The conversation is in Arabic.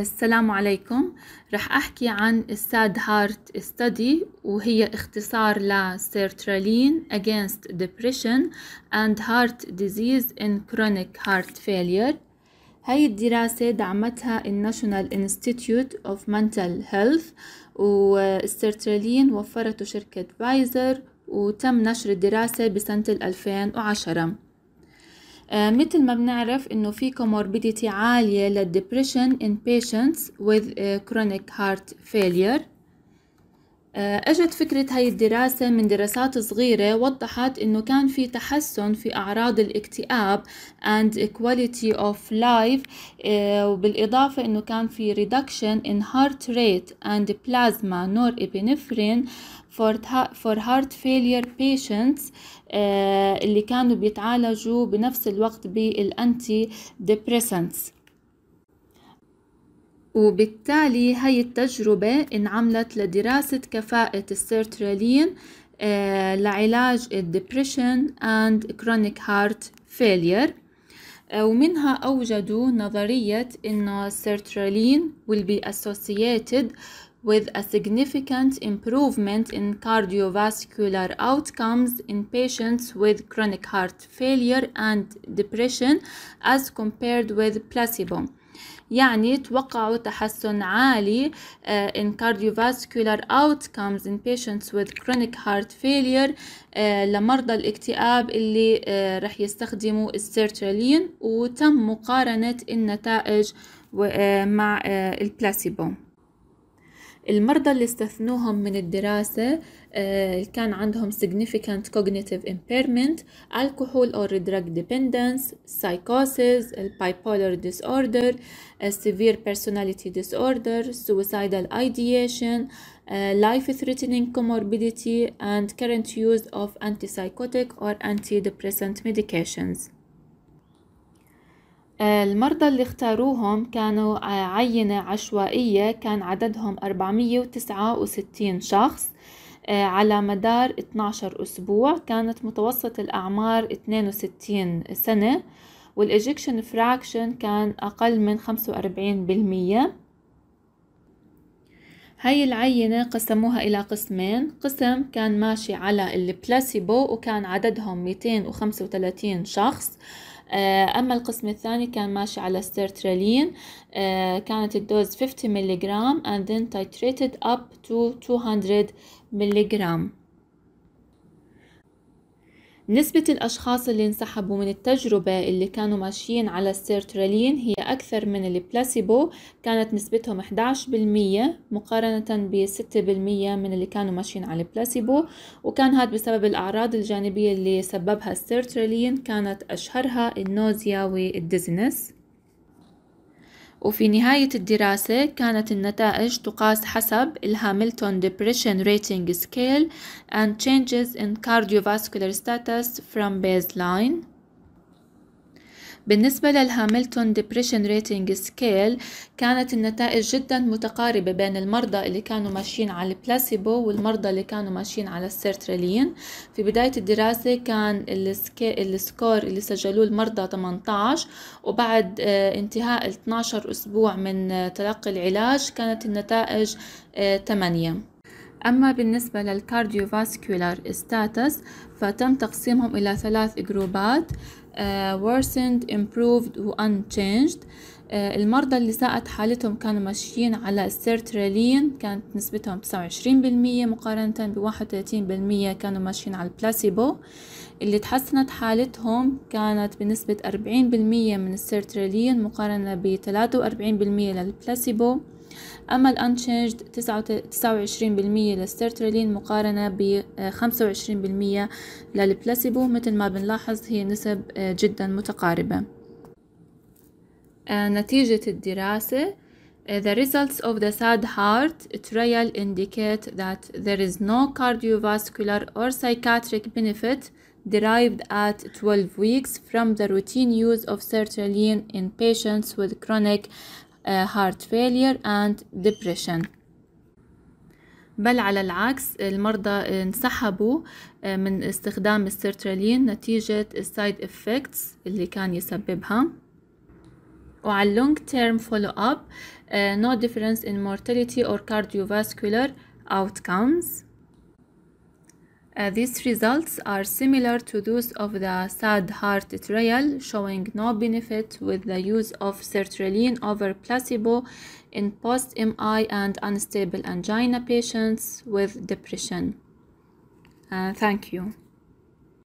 السلام عليكم رح أحكي عن الساد هارت study وهي اختصار لسيرترالين against depression and heart disease in chronic heart failure هاي الدراسة دعمتها الناشونال انستيتيوت اوف منتل هيلث والسيرترالين وفرته شركة بايزر وتم نشر الدراسة بسنة 2010 مثل ما بنعرف انه في comorbidity عالية للدبريشن in patients with chronic heart failure آه، أجت فكرة هاي الدراسة من دراسات صغيرة وضحت إنه كان في تحسن في أعراض الاكتئاب and quality of life آه، وبالإضافة إنه كان في reduction in heart rate and plasma norepinephrine for, for heart failure patients آه، اللي كانوا بيتعالجوا بنفس الوقت بالأنتي ديبريسنتس وبالتالي هاي التجربة انعملت لدراسة كفاءة السيرترالين لعلاج الدبريشن and chronic heart failure ومنها أوجدوا نظرية إنه السيرترالين will be associated with a significant improvement in cardiovascular outcomes in patients with chronic heart failure and depression as compared with placebo يعني توقعوا تحسن عالي آه، in cardiovascular outcomes in patients with chronic heart failure آه، لمرضى الاكتئاب اللي آه، رح يستخدموا السيرترالين وتم مقارنة النتائج مع البلاسيبو المرضى اللي استثنوهم من الدراسة كان عندهم significant cognitive impairment alcohol or drug dependence psychosis bipolar disorder severe personality disorder suicidal ideation life threatening comorbidity and current use of antipsychotic or antidepressant medications المرضى اللي اختاروهم كانوا عينة عشوائية كان عددهم 469 شخص آه، على مدار 12 أسبوع كانت متوسط الأعمار 62 سنة والإجيكشن فراكشن كان أقل من 45% هاي العينة قسموها إلى قسمين قسم كان ماشي على البلاسيبو وكان عددهم 235 شخص آه، أما القسم الثاني كان ماشي على سترترالين آه، كانت الدوز 50 ملغرام and then titrated up to 200 ملغرام نسبة الأشخاص اللي انسحبوا من التجربة اللي كانوا ماشيين على السيرترالين هي أكثر من البلاسيبو كانت نسبتهم 11% مقارنة ب 6% من اللي كانوا ماشيين على البلاسيبو وكان هذا بسبب الأعراض الجانبية اللي سببها السيرترالين كانت أشهرها النوزيا والديزنس وفي نهاية الدراسة كانت النتائج تقاس حسب الهامilton Depression Rating Scale and Changes in Cardiovascular Status from Baseline بالنسبة للهاملتون ديبريشن ريتنج سكيل كانت النتائج جدا متقاربة بين المرضى اللي كانوا ماشيين على البلاسيبو والمرضى اللي كانوا ماشيين على السيرترالين في بداية الدراسة كان السكور اللي سجلوه المرضى 18 وبعد آه، انتهاء 12 أسبوع من آه، تلقي العلاج كانت النتائج 8 آه، أما بالنسبة للكارديوفاسكولار ستاتس فتم تقسيمهم إلى ثلاث جروبات آه، worsened, improved و unchanged آه، المرضى اللي ساءت حالتهم كانوا ماشيين على السيرترالين كانت نسبتهم 29% مقارنة ب 31% كانوا ماشيين على البلاسيبو اللي تحسنت حالتهم كانت بنسبة 40% من السيرترالين مقارنة ب 43% للبلاسيبو أما الأنشينجد 29% للسترترلين مقارنة ب 25% للبلاسيبو مثل ما بنلاحظ هي نسب جدا متقاربة نتيجة الدراسة The results of the SAD heart trial indicate that there is no cardiovascular or psychiatric benefit derived at 12 weeks from the routine use of sertraline in patients with chronic heart failure and depression بل على العكس المرضى انسحبوا من استخدام السيرترالين نتيجة السايد افكتس اللي كان يسببها وعلى term follow up uh, no difference in mortality or cardiovascular outcomes Uh, these results are similar to those of the sad heart trial, showing no benefit with the use of sertraline over placebo in post-MI and unstable angina patients with depression. Uh, thank you.